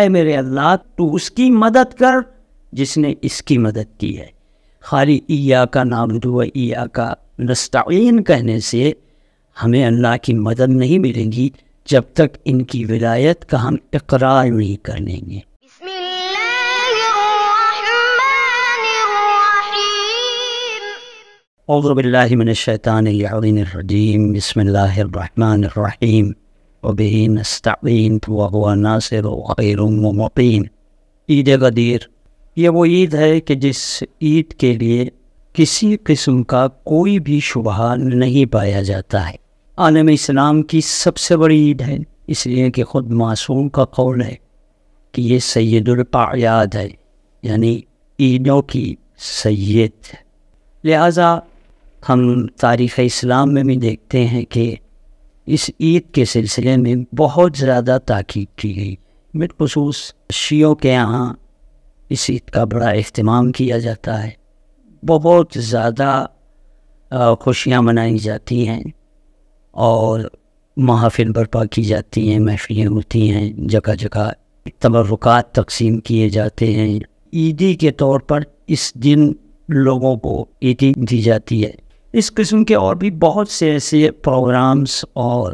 ए मेरे अल्लाह तू उसकी मदद कर जिसने इसकी मदद की है खाली ईया का नाम दुआ ईया का नस्ताइन कहने से हमें अल्लाह की मदद नहीं मिलेगी जब तक इनकी विलायत का हम इकरार नहीं कर लेंगे औज़बिल्लिमिनशैतानरजीम बसमीम وبه नस्ताइन तो अगवाना से वैरुमतीन ईद गदीर ये वो ईद है कि जिस ईद के लिए किसी किस्म का कोई भी शुबहा नहीं पाया जाता है आलम इस्लाम की सबसे बड़ी ईद है इसलिए कि ख़ुद मासूम का कौल है कि ये सैदुलपायाद है यानी ईदों की सैद लिहाजा हम तारीख़ इस्लाम में भी देखते हैं कि इस ईद के सिलसिले में बहुत ज़्यादा ताक़ीद की गई बिलखसूस शीयों के यहाँ इस ईद का बड़ा अहतमाम किया जाता है बहुत ज़्यादा खुशियाँ मनाई जाती हैं और महाफिल बर्पा की जाती हैं महफिलें होती हैं जगह जगह तबरुक तकसीम किए जाते हैं ईदी के तौर पर इस दिन लोगों को ईदी दी जाती है इस किस्म के और भी बहुत से ऐसे प्रोग्राम्स और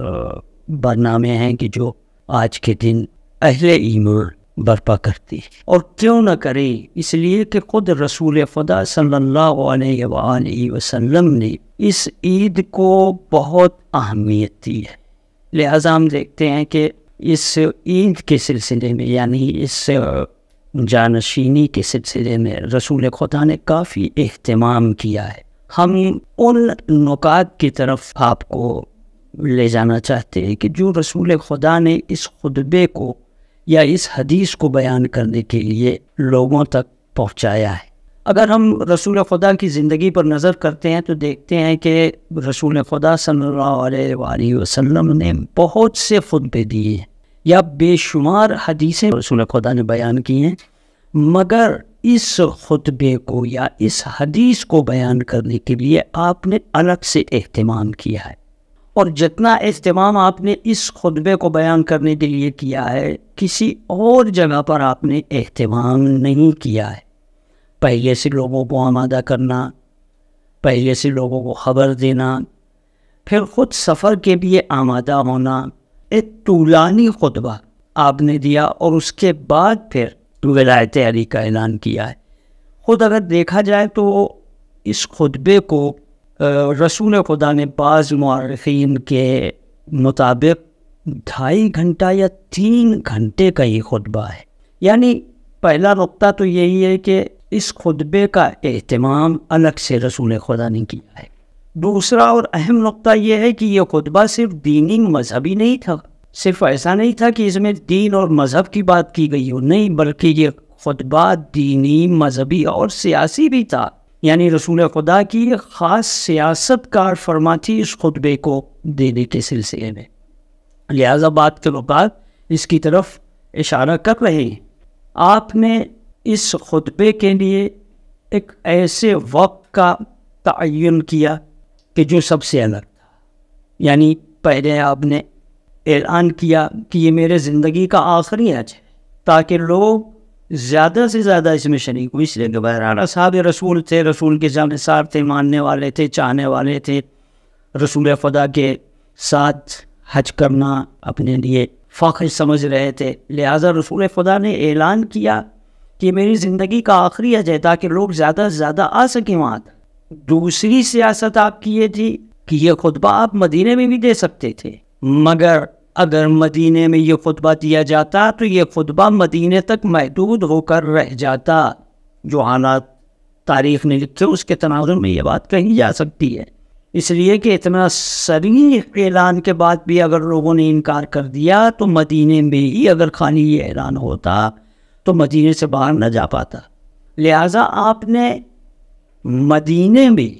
बदनामे हैं कि जो आज के दिन अहले ईमान बर्पा करती है और क्यों ना करे इसलिए कि खुद रसूल खुदा सल्लल्लाहु अलैहि वसल्लम ने इस ईद को बहुत अहमियत दी है लिहाजा हम देखते हैं कि इस ईद के सिलसिले में यानी इस जानशीनी के सिलसिले में रसूल खुदा ने काफ़ी अहतमाम किया है हम उन नुकात की तरफ आपको ले जाना चाहते हैं कि जो रसूल खुदा ने इस खुतबे को या इस हदीस को बयान करने के लिए लोगों तक पहुंचाया है अगर हम रसूल खुदा की ज़िंदगी पर नज़र करते हैं तो देखते हैं कि रसूल खुदा सल्लल्लाहु अलैहि वसल्लम ने बहुत से खुतबे दिए या बेशुमार हदीसें रसूल खुदा ने बयान की हैं मगर इस खुतबे को या इस हदीस को बयान करने के लिए आपने अलग से अहतमाम किया है और जितना अहतमाम आपने इस खुतबे को बयान करने के लिए किया है किसी और जगह पर आपने अहतमाम नहीं किया है पहले से लोगों को आमादा करना पहले से लोगों को खबर देना फिर ख़ुद सफ़र के लिए आमादा होना एक तूलानी खुतबा आपने दिया और उसके बाद फिर विलायत अली का ऐलान किया है ख़ुद अगर देखा जाए तो इस खुतबे को रसूल खुदा ने बाज़ मारखीन के मुताबिक ढाई घंटा या तीन घंटे का ये खुतबा है यानी पहला नुकता तो यही है कि इस खुतबे का अहतमाम अलग से रसूल खुदा ने किया है दूसरा और अहम नुकता यह है कि यह खुतबा सिर्फ दीनी मजहबी नहीं था सिर्फ ऐसा नहीं था कि इसमें दीन और मज़हब की बात की गई हो नहीं बल्कि ये खुतबा दीनी मजहबी और सियासी भी था यानी रसूल खुदा की ख़ास सियासत कार फरमा थी इस खुतबे को देने के सिलसिले में लिहाजा बात के बाद इसकी तरफ इशारा कर रहे हैं आपने इस खुतबे के लिए एक ऐसे वक्त का तयन किया कि जो सबसे अलग था यानी पहले आपने ऐलान किया कि ये मेरे ज़िंदगी का आखिरी हज है ताकि लोग ज़्यादा से ज़्यादा इसमें शरीक हुई इसलिए कि साहब रसूल थे रसूल के जानसार थे मानने वाले थे चाहने वाले थे रसूल फ़दा के साथ हज करना अपने लिए फ़ख्र समझ रहे थे लिहाजा रसूल ख़ुदा ने ऐलान किया कि मेरी ज़िंदगी का आखिरी हज है ताकि लोग ज़्यादा से ज़्यादा आ सकें वहाँ तक दूसरी सियासत आपकी ये थी कि यह खुतबा आप मदीने में भी दे सकते थे मगर अगर मदीने में ये खुतबा दिया जाता तो ये खुतबा मदीने तक महदूद होकर रह जाता जो हालात तारीख ने लिखे उसके तनाजुर में ये बात कही जा सकती है इसलिए कि इतना सरी ऐलान के बाद भी अगर लोगों ने इनकार कर दिया तो मदीने में ही अगर खाली ये ऐलान होता तो मदीने से बाहर न जा पाता लिहाजा आपने मदीने में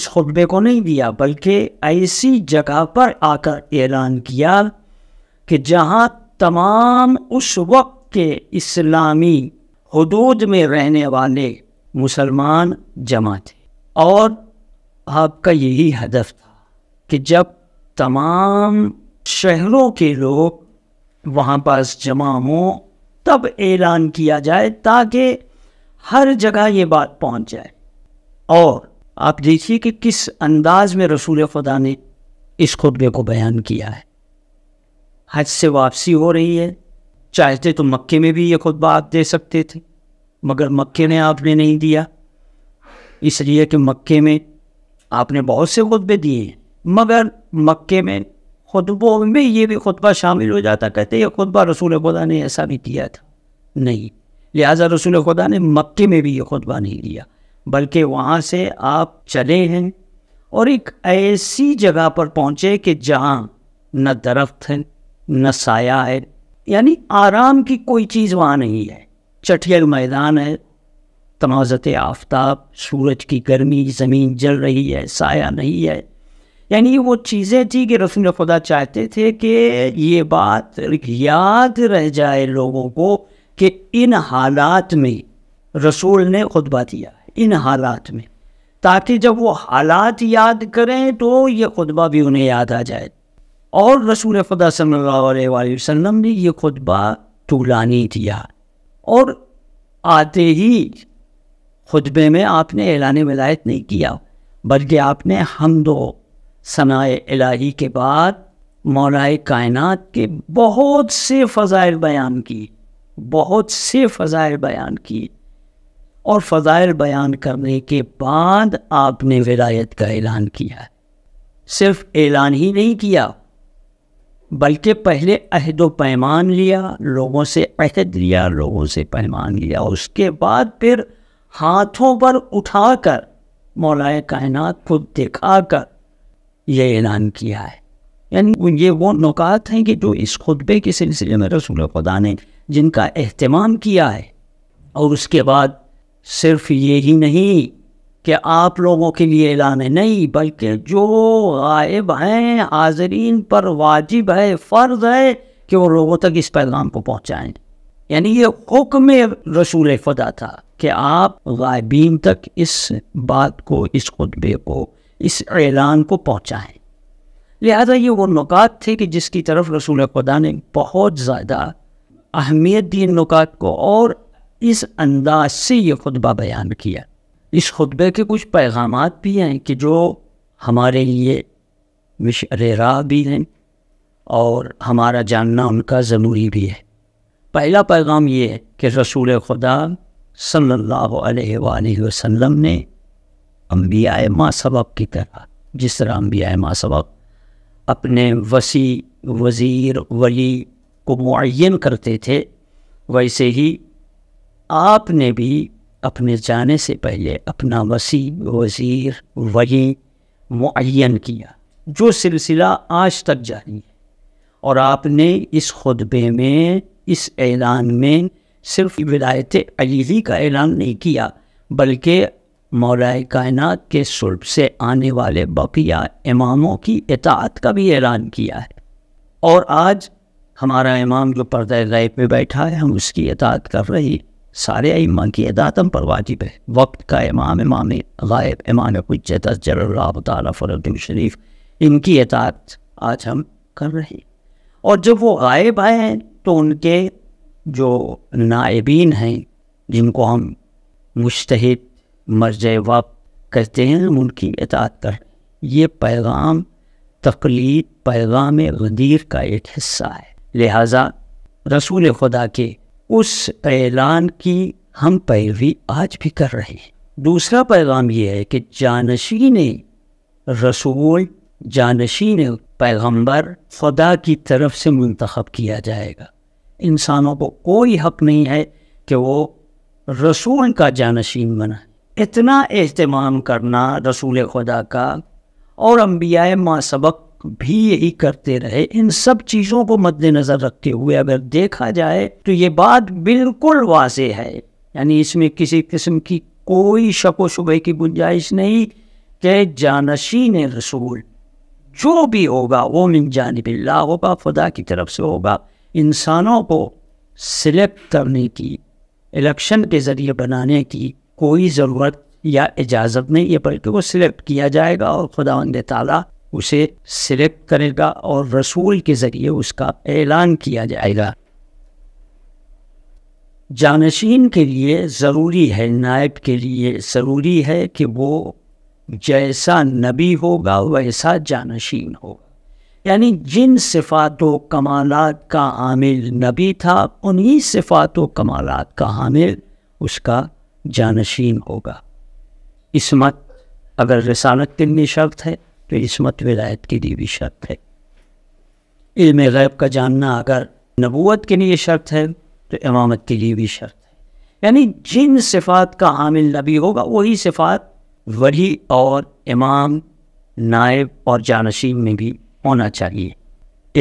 इस खुतबे को नहीं दिया बल्कि ऐसी जगह पर आकर ऐलान किया कि जहाँ तमाम उस वक्त के इस्लामी हदूद में रहने वाले मुसलमान जमा थे और आपका यही हदफ था कि जब तमाम शहरों के लोग वहाँ पास जमा हों तब ऐलान किया जाए ताकि हर जगह ये बात पहुँच जाए और आप देखिए कि किस अंदाज में रसूल खुदा ने इस खुतबे को बयान किया है हज से वापसी हो रही है चाहते तो मक्के में भी ये खुतबा आप दे सकते थे मगर मक्के ने आपने नहीं दिया इसलिए कि मक्के में आपने बहुत से खुतबे दिए हैं मगर मक्के में खुतबों में ये भी खुतबा शामिल हो जाता कहते ये खुतबा रसूल खुदा ने ऐसा भी दिया था नहीं लिहाजा रसूल खुदा ने मक्के में भी ये खुतबा नहीं दिया बल्कि वहाँ से आप चले हैं और एक ऐसी जगह पर पहुँचे कि जहाँ न दरख्त हैं न साया है यानी आराम की कोई चीज़ वहाँ नहीं है चटियल मैदान है तनाजत आफ्ताब सूरज की गर्मी ज़मीन जल रही है साया नहीं है यानी वो चीज़ें थी कि रसूल खुदा चाहते थे कि ये बात याद रह जाए लोगों को कि इन हालात में रसूल ने खुतबा दिया इन हालात में ताकि जब वो हालात याद करें तो ये खुतबा भी उन्हें याद आ जाए और रसूल ख़ुदा वसम ने यह खुतबा तूलानी दिया और आते ही खुतबे में आपने ऐलान वलायत नहीं किया बल्कि आपने हमदो सनाए इलाही के बाद मौलाए कायनात के बहुत से फ़ज़ाइल बयान की बहुत से फ़ज़ाइल बयान की और फ़ज़ाइल बयान करने के बाद आपने विलायत का ऐलान किया सिर्फ ऐलान ही नहीं किया बल्कि पहले अहद व पैमान लिया लोगों से अहद लिया लोगों से पैमान लिया उसके बाद फिर हाथों पर उठाकर मौलाए कायनात को दिखाकर यह ऐलान किया है यानी ये वो नुकात हैं कि जो इस खुतबे के सिलसिले में रसूल खुदा ने जिनका अहतमाम किया है और उसके बाद सिर्फ ये ही नहीं कि आप लोगों के लिए ऐलान है नहीं बल्कि जो गायब हैं हाजरीन पर वाजिब है फ़र्ज़ है कि वो लोगों तक इस पैगाम को पहुँचाएँ यानी ये हुक्म रसूल खुदा था कि आप गायबीन तक इस बात को इस खुतबे को इस ऐलान को पहुँचाएँ लिहाजा ये वो नुकात थे कि जिसकी तरफ रसूल खुदा ने बहुत ज़्यादा अहमियत दी इन नुकात को और इस अंदाज से ये खुतबा बयान किया इस खुतबे के कुछ पैगाम भी हैं कि जो हमारे लिए मिशर राह भी हैं और हमारा जानना उनका ज़रूरी भी है पहला पैगाम ये है कि रसूल खुदा सल्लल्लाहु अलैहि वसल्लम ने अम्बिया माँ सबक की तरह जिस तरह अम्बिया माँ सबक अपने वसी वज़ीर वली को मुन करते थे वैसे ही आपने भी अपने जाने से पहले अपना वसी वज़ीर वही मुन किया जो सिलसिला आज तक जारी है और आपने इस खुतबे में इस ऐलान में सिर्फ विदायत अली का ऐलान नहीं किया बल्कि मौलाए कायन के सुरब से आने वाले बकिया इमामों की इतात का भी ऐलान किया है और आज हमारा इमाम जो पर्दा गायब में बैठा है हम उसकी इतात कर रहे हैं सारे इमाम की अदातम पर वाजिब है वक्त का इमाम इमाम गायब इमाम जरूर जरबरम शरीफ इनकी अतात आज हम कर रहे हैं और जब वो गायब आए हैं तो उनके जो नायबीन हैं जिनको हम मुश्त मर्ज वक्त कहते हैं हम उनकी अतात कर ये पैगाम तकलीद पैगाम गदीर का एक हिस्सा है लिहाजा रसूल खुदा के उस ऐलान की हम पैरवी आज भी कर रहे हैं दूसरा पैगाम ये है कि जानशी ने रसूल जानशी ने पैगम्बर खुदा की तरफ से मंतखब किया जाएगा इंसानों को कोई हक नहीं है कि वो रसूल का जानशीन बना इतना अहतमाम करना रसूल खुदा का और अम्बिया सबक भी यही करते रहे इन सब चीज़ों को मद्देनज़र रखते हुए अगर देखा जाए तो ये बात बिल्कुल वाज है यानी इसमें किसी किस्म की कोई शको शुबे की गुंजाइश नहीं कि जानशीन रसूल जो भी होगा वो मिन जानबिल्ला होगा खुदा की तरफ से होगा इंसानों को सिलेक्ट करने की इलेक्शन के ज़रिए बनाने की कोई ज़रूरत या इजाज़त नहीं है बल्कि वो सिलेक्ट किया जाएगा और खुदा ताला उसे सिलेक्ट करेगा और रसूल के ज़रिए उसका ऐलान किया जाएगा जानशीन के लिए ज़रूरी है नायब के लिए ज़रूरी है कि वो जैसा नबी होगा वैसा जानशीन होगा यानी जिन सिफात व का आमिल नबी था उन्हीं सिफात व कमालत का आमिल उसका जानशीन होगा इसमत अगर रसानत के लिए शर्त है तो इसमत विलायत के लिए भी शर्त है इल्म गैब का जानना अगर नबूत के लिए शर्त है तो इमामत के लिए भी शर्त है यानी जिन सिफात का हामिल नबी होगा वही सिफात वही और इमाम नायब और जानशीन में भी होना चाहिए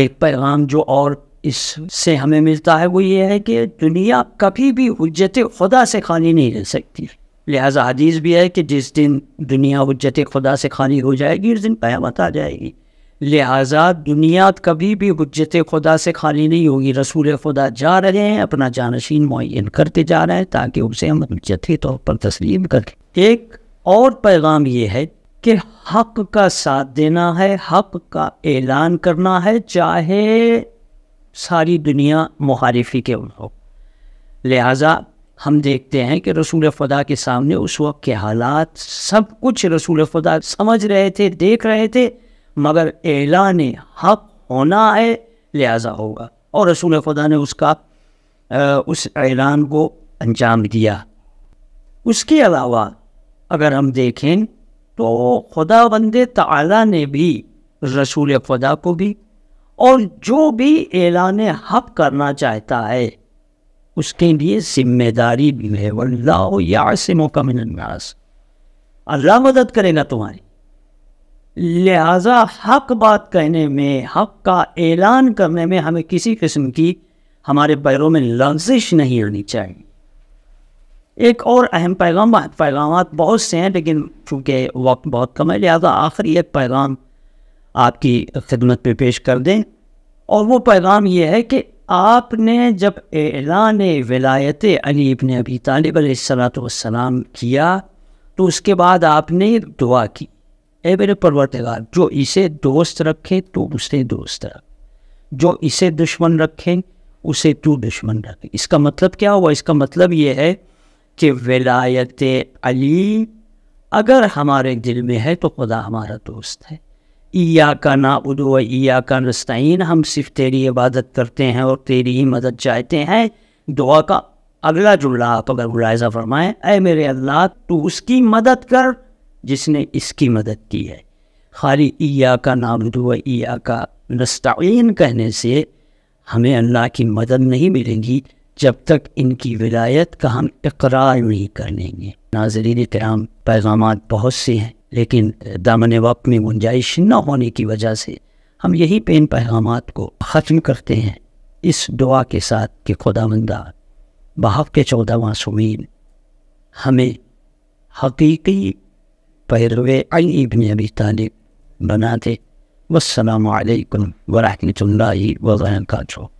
एक पैगाम जो और इससे हमें मिलता है वो ये है कि दुनिया कभी भी हजत खुदा से खाली नहीं रह सकती लिहाजा हदीस भी है कि जिस दिन दुनिया हजत खुदा से खाली हो जाएगी उस दिन क़यामत आ जाएगी लिहाजा दुनिया कभी भी हजत खुदा से खाली नहीं होगी रसूल खुदा जा रहे हैं अपना जानशीन मुन करते जा रहे हैं ताकि उसे हम हजती तौर पर तस्लीम करें एक और पैगाम ये है कि हक का साथ देना है हक का ऐलान करना है चाहे सारी दुनिया मुहारफी के हो लिहाजा हम देखते हैं कि रसूल फ़दा के सामने उस वक्त के हालात सब कुछ रसूल फ़दा समझ रहे थे देख रहे थे मगर एलान हक होना है लिहाजा होगा और रसूल ख़ुदा ने उसका आ, उस ऐलान को अंजाम दिया उसके अलावा अगर हम देखें तो खुदा बंद तला ने भी रसूल ख़ुदा को भी और जो भी ऐलान हक करना चाहता है उसके लिए जिम्मेदारी भी है वल्लाह यासिमो का मिनन्नास अल्लाह मदद करेगा तुम्हारी लिहाजा हक बात कहने में हक का ऐलान करने में हमें किसी किस्म की हमारे पैरों में लफ्जिश नहीं होनी चाहिए एक और अहम पैगाम पैगाम बहुत से हैं लेकिन चूँकि वक्त बहुत कम है लिहाजा आखिरी एक पैगाम आपकी खिदमत पे पेश कर दें और वो पैगाम ये है कि आपने जब एलान वलायत अली इबन अभी तालिब सलाम किया तो उसके बाद आपने दुआ की ए मेरे परवरतगार जो इसे दोस्त रखे तो उसे दोस्त रख जो इसे दुश्मन रखे उसे तू दुश्मन रख इसका मतलब क्या हुआ इसका मतलब ये है कि विलायत अली अगर हमारे दिल में है तो खुदा हमारा दोस्त है ईया का नाबुद व ईया का नस्तीन हम सिर्फ तेरी इबादत करते हैं और तेरी ही मदद चाहते हैं दुआ का अगला जुमला आप अगर मुलायजा फरमाएं अय मेरे अल्लाह तू उसकी मदद कर जिसने इसकी मदद की है खाली ईया का नाबुद व ईया का नस्तीन कहने से हमें अल्लाह की मदद नहीं मिलेंगी जब तक इनकी विलायत का हम इकरार नहीं कर लेंगे नाजरीन कराम पैगाम बहुत से हैं लेकिन दामन वक्त में गुंजाइश न होने की वजह से हम यही पेन पैगाम को ख़त्म करते हैं इस दुआ के साथ कि खुदा मंदा बहाव के चौदह मासूमीन हमें हकीकी पैरवे अली अभी अबी तालिब बना दे वालकम वरह वर्का